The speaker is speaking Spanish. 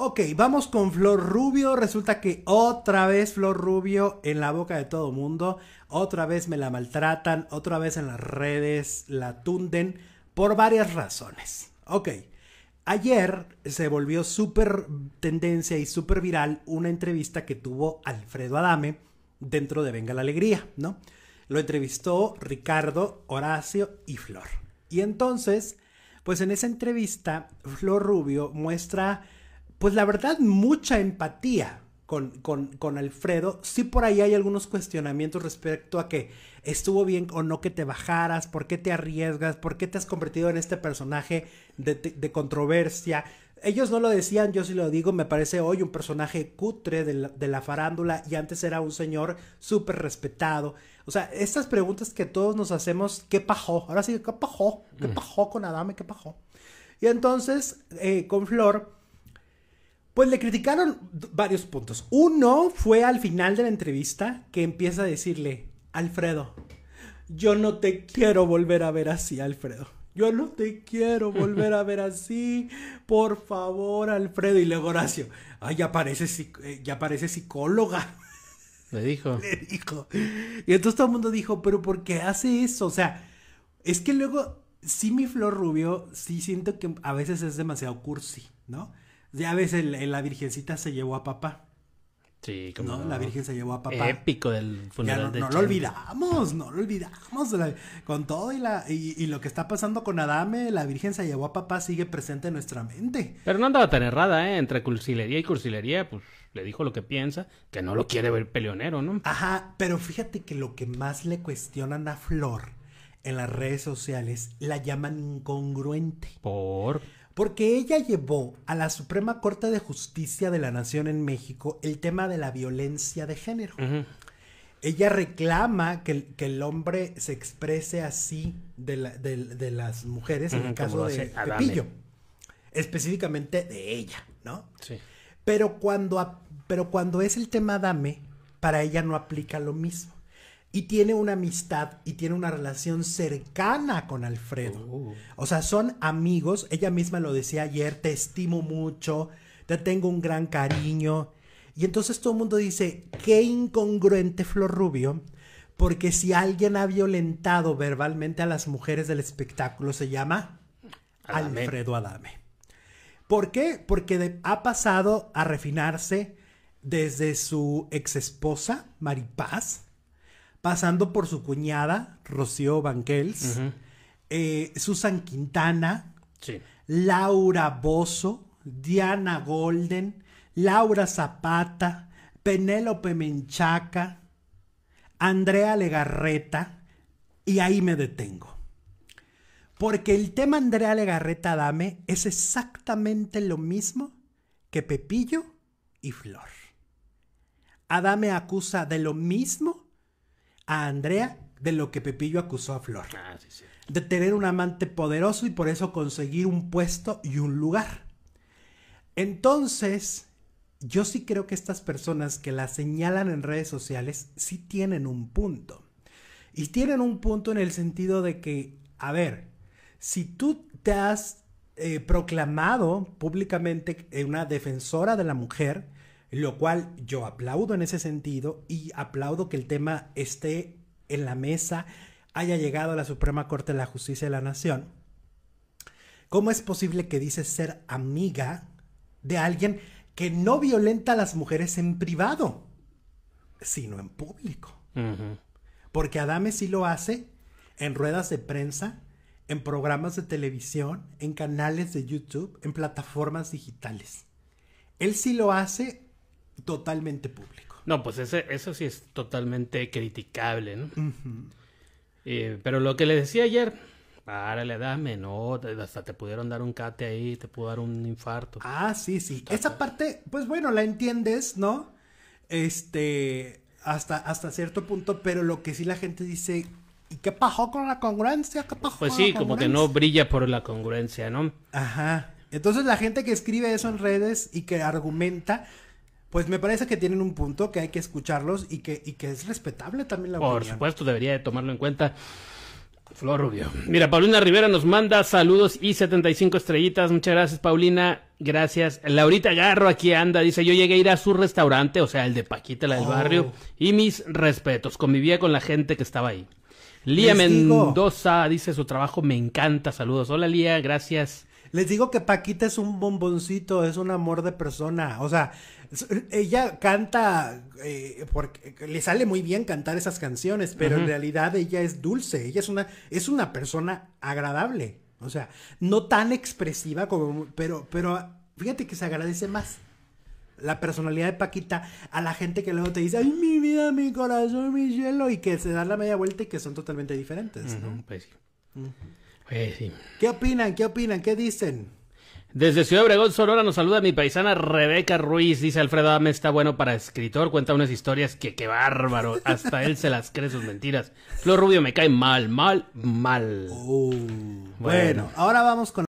Ok, vamos con Flor Rubio. Resulta que otra vez Flor Rubio en la boca de todo mundo. Otra vez me la maltratan. Otra vez en las redes la tunden por varias razones. Ok. Ayer se volvió súper tendencia y súper viral una entrevista que tuvo Alfredo Adame dentro de Venga la Alegría, ¿no? Lo entrevistó Ricardo, Horacio y Flor. Y entonces, pues en esa entrevista, Flor Rubio muestra pues la verdad, mucha empatía con, Alfredo. Sí por ahí hay algunos cuestionamientos respecto a que estuvo bien o no que te bajaras, por qué te arriesgas, por qué te has convertido en este personaje de, controversia. Ellos no lo decían, yo sí lo digo, me parece hoy un personaje cutre de la, farándula y antes era un señor súper respetado. O sea, estas preguntas que todos nos hacemos, ¿qué pajó? Ahora sí, ¿qué pajó? ¿Qué mm. pajó con Adame? ¿Qué pajó? Y entonces, eh, con Flor, pues le criticaron varios puntos. Uno fue al final de la entrevista que empieza a decirle, Alfredo, yo no te quiero volver a ver así, Alfredo. Yo no te quiero volver a ver así. Por favor, Alfredo. Y luego Horacio. Ay, ya parece, eh, ya psicóloga. Le dijo. Le dijo. Y entonces todo el mundo dijo, pero ¿por qué hace eso? O sea, es que luego, sí, mi Flor Rubio, sí siento que a veces es demasiado cursi, ¿no? Ya ves, el, la virgencita se llevó a papá. Sí, como. ¿no? La Virgen se llevó a papá. Épico del funeral. de no, no lo olvidamos, no lo olvidamos. con todo y, la, y, y, lo que está pasando con Adame, la Virgen se llevó a papá sigue presente en nuestra mente. Pero no andaba tan errada, ¿eh? Entre cursilería y cursilería, pues le dijo lo que piensa, que no lo quiere ver peleonero, ¿no? Ajá, pero fíjate que lo que más le cuestionan a Flor en las redes sociales la llaman incongruente. Por porque ella llevó a la Suprema Corte de Justicia de la Nación en México el tema de la violencia de género. Ella reclama que, que, el hombre se exprese así de, las mujeres, en el caso de Pepillo. Específicamente de ella, ¿no? Sí. Pero cuando, pero cuando es el tema dame, para ella no aplica lo mismo y tiene una amistad y tiene una relación cercana con Alfredo. Oh. O sea, son amigos. Ella misma lo decía ayer, te estimo mucho, te tengo un gran cariño. Y entonces todo el mundo dice, qué incongruente Flor Rubio, porque si alguien ha violentado verbalmente a las mujeres del espectáculo se llama Alfredo Adame. ¿Por qué? Porque ha pasado a refinarse desde su ex esposa, Maripaz, pasando por su cuñada, Rocío Banquels, eh, Susan Quintana, Laura Bozo, Diana Golden, Laura Zapata, Penélope Menchaca, Andrea Legarreta, y ahí me detengo. Porque el tema Andrea Legarreta Dame es exactamente lo mismo que Pepillo y Flor. Adame acusa de lo mismo a Andrea de lo que Pepillo acusó a Flor. Ah, de tener un amante poderoso y por eso conseguir un puesto y un lugar. Entonces, yo sí creo que estas personas que la señalan en redes sociales sí tienen un punto. Y tienen un punto en el sentido de que, a ver, si tú te has eh, proclamado públicamente eh, una defensora de la mujer, lo cual yo aplaudo en ese sentido y aplaudo que el tema esté en la mesa, haya llegado a la Suprema Corte de la Justicia de la Nación. ¿Cómo es posible que dices ser amiga de alguien que no violenta a las mujeres en privado, sino en público? Porque Adame sí lo hace en ruedas de prensa, en programas de televisión, en canales de YouTube, en plataformas digitales. Él sí lo hace totalmente público. No, pues ese, eso sí es totalmente criticable, ¿no? Eh, pero lo que le decía ayer, le dame, no, hasta te pudieron dar un cate ahí, te pudo dar un infarto. Ah, sí, sí. Esa parte, pues bueno, la entiendes, ¿no? Este, hasta, hasta cierto punto, pero lo que sí la gente dice, ¿y qué pajó con la congruencia? ¿Qué pues sí, como que no brilla por la congruencia, ¿no? Ajá. Entonces la gente que escribe eso en redes y que argumenta, pues me parece que tienen un punto que hay que escucharlos y que, y que es respetable también la Por supuesto, debería de tomarlo en cuenta. Flor Rubio. Mira, Paulina Rivera nos manda saludos y 75 estrellitas. Muchas gracias, Paulina. Gracias. Laurita Garro aquí anda. Dice, yo llegué a ir a su restaurante, o sea, el de Paquita, la del oh. barrio. Y mis respetos. Convivía con la gente que estaba ahí. Lía Mendoza dice, su trabajo me encanta. Saludos. Hola, Lía. Gracias. Les digo que Paquita es un bomboncito, es un amor de persona. O sea, ella canta, eh, porque eh, le sale muy bien cantar esas canciones, pero en realidad ella es dulce, ella es una, es una persona agradable. O sea, no tan expresiva como, pero, pero fíjate que se agradece más la personalidad de Paquita a la gente que luego te dice, ay, mi vida, mi corazón, mi cielo, y que se dan la media vuelta y que son totalmente diferentes, pues pues, ¿Qué opinan? ¿Qué opinan? ¿Qué dicen? Desde Ciudad Obregón, Sonora, nos saluda mi paisana Rebeca Ruiz. Dice Alfredo Ame está bueno para escritor, cuenta unas historias que qué bárbaro. Hasta él se las cree sus mentiras. Flor Rubio me cae mal, mal, mal. Oh, bueno, ahora vamos con